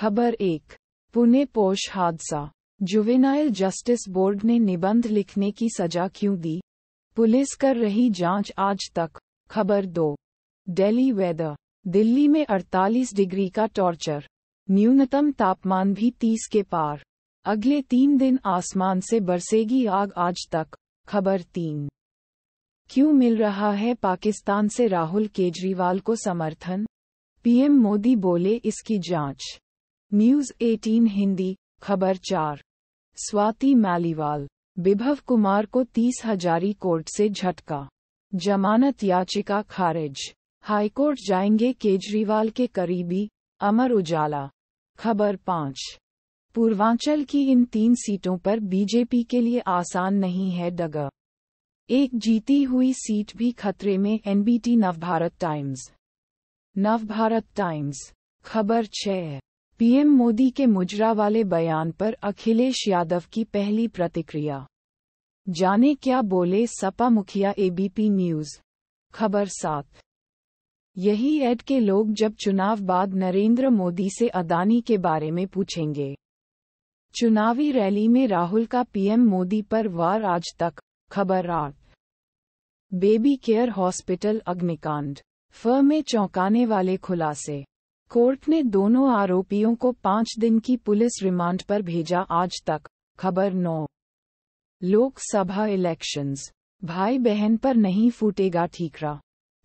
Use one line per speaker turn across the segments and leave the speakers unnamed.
खबर एक पुणे पोष हादसा जुवेनाइल जस्टिस बोर्ड ने निबंध लिखने की सजा क्यों दी पुलिस कर रही जांच आज तक खबर दो डेली वेदर दिल्ली में 48 डिग्री का टॉर्चर न्यूनतम तापमान भी 30 के पार अगले तीन दिन आसमान से बरसेगी आग आज तक खबर तीन क्यों मिल रहा है पाकिस्तान से राहुल केजरीवाल को समर्थन पीएम मोदी बोले इसकी जांच न्यूज 18 हिंदी खबर चार स्वाति मालीवाल विभव कुमार को तीस हजारी कोर्ट से झटका जमानत याचिका खारिज हाईकोर्ट जाएंगे केजरीवाल के करीबी अमर उजाला खबर पाँच पूर्वांचल की इन तीन सीटों पर बीजेपी के लिए आसान नहीं है डगा एक जीती हुई सीट भी खतरे में NBT Navbharat times Navbharat times खबर छः पीएम मोदी के मुजरा वाले बयान पर अखिलेश यादव की पहली प्रतिक्रिया जाने क्या बोले सपा मुखिया एबीपी न्यूज खबर सात यही एड के लोग जब चुनाव बाद नरेंद्र मोदी से अदानी के बारे में पूछेंगे चुनावी रैली में राहुल का पीएम मोदी पर वार आज तक खबर आठ बेबी केयर हॉस्पिटल अग्निकांड फर्म में चौंकाने वाले खुलासे कोर्ट ने दोनों आरोपियों को पाँच दिन की पुलिस रिमांड पर भेजा आज तक खबर नौ लोकसभा इलेक्शंस भाई बहन पर नहीं फूटेगा ठीकरा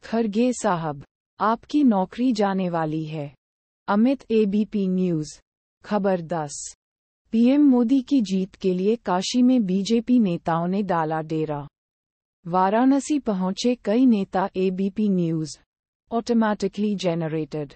खरगे साहब आपकी नौकरी जाने वाली है अमित एबीपी न्यूज खबर दस पीएम मोदी की जीत के लिए काशी में बीजेपी नेताओं ने डाला डेरा वाराणसी पहुंचे कई नेता एबीपी न्यूज ऑटोमैटिकली जेनरेटेड